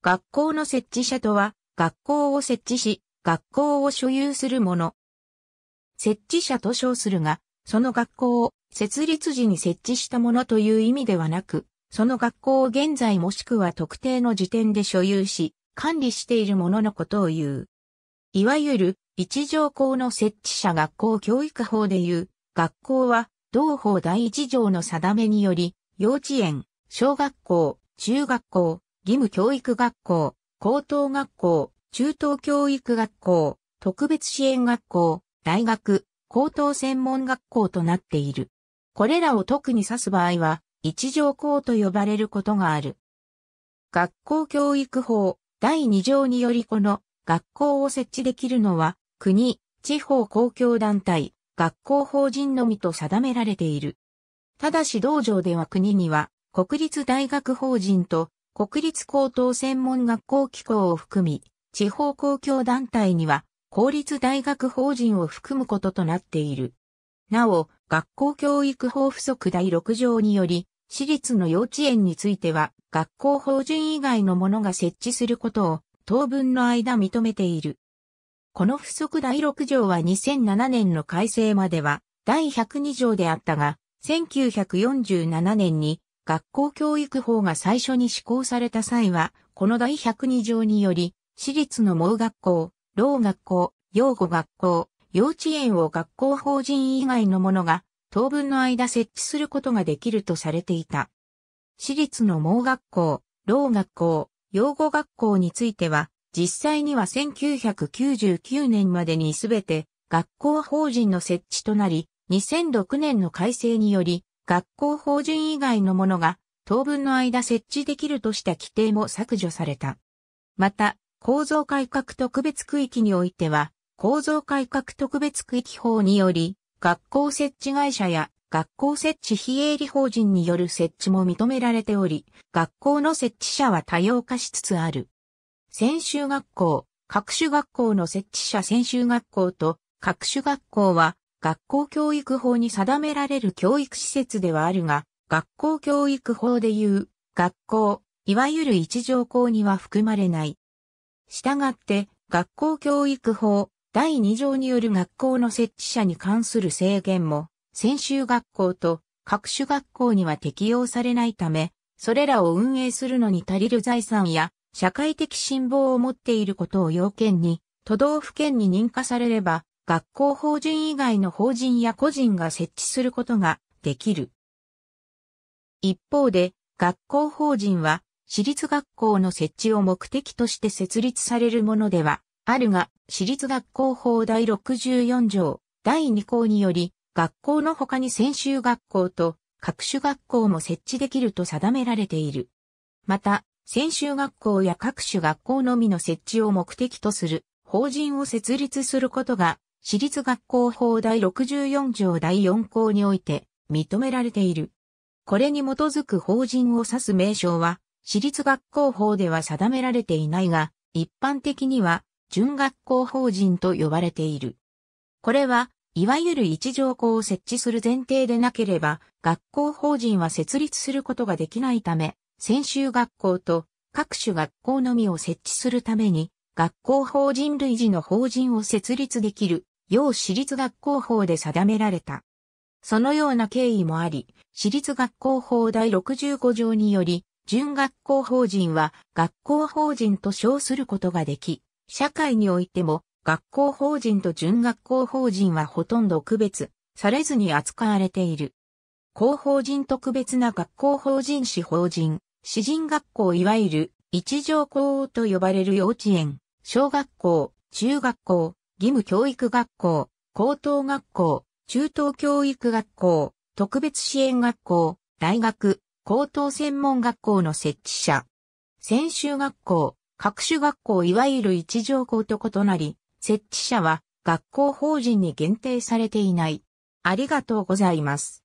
学校の設置者とは、学校を設置し、学校を所有する者。設置者と称するが、その学校を設立時に設置したものという意味ではなく、その学校を現在もしくは特定の時点で所有し、管理しているもののことを言う。いわゆる、一条校の設置者学校教育法で言う、学校は、同法第一条の定めにより、幼稚園、小学校、中学校、義務教育学校、高等学校、中等教育学校、特別支援学校、大学、高等専門学校となっている。これらを特に指す場合は、一条校と呼ばれることがある。学校教育法第2条によりこの学校を設置できるのは、国、地方公共団体、学校法人のみと定められている。ただし道場では国には、国立大学法人と国立高等専門学校機構を含み、地方公共団体には、公立大学法人を含むこととなっている。なお、学校教育法附則第6条により、私立の幼稚園については、学校法人以外のものが設置することを、当分の間認めている。この附則第6条は2007年の改正までは、第102条であったが、1947年に学校教育法が最初に施行された際は、この第102条により、私立の盲学校、老学校、養護学校、幼稚園を学校法人以外のものが、当分の間設置することができるとされていた。私立の盲学校、老学校、養護学校については、実際には1999年までにすべて学校法人の設置となり、2006年の改正により、学校法人以外のものが当分の間設置できるとした規定も削除された。また、構造改革特別区域においては、構造改革特別区域法により、学校設置会社や学校設置非営利法人による設置も認められており、学校の設置者は多様化しつつある。専修学校、各種学校の設置者専修学校と各種学校は学校教育法に定められる教育施設ではあるが、学校教育法でいう、学校、いわゆる一条校には含まれない。したがって、学校教育法第二条による学校の設置者に関する制限も、専修学校と各種学校には適用されないため、それらを運営するのに足りる財産や社会的信望を持っていることを要件に、都道府県に認可されれば、学校法人以外の法人や個人が設置することができる。一方で、学校法人は、私立学校の設置を目的として設立されるものでは、あるが、私立学校法第64条、第2項により、学校の他に専修学校と各種学校も設置できると定められている。また、専修学校や各種学校のみの設置を目的とする法人を設立することが私立学校法第64条第4項において認められている。これに基づく法人を指す名称は、私立学校法では定められていないが、一般的には、準学校法人と呼ばれている。これは、いわゆる一条項を設置する前提でなければ、学校法人は設立することができないため、専修学校と各種学校のみを設置するために、学校法人類似の法人を設立できる、要私立学校法で定められた。そのような経緯もあり、私立学校法第65条により、準学校法人は学校法人と称することができ、社会においても学校法人と準学校法人はほとんど区別されずに扱われている。公法人特別な学校法人私法人、私人学校いわゆる一条校と呼ばれる幼稚園、小学校、中学校、義務教育学校、高等学校、中等教育学校、特別支援学校、大学、高等専門学校の設置者。専修学校、各種学校いわゆる一条校と異なり、設置者は学校法人に限定されていない。ありがとうございます。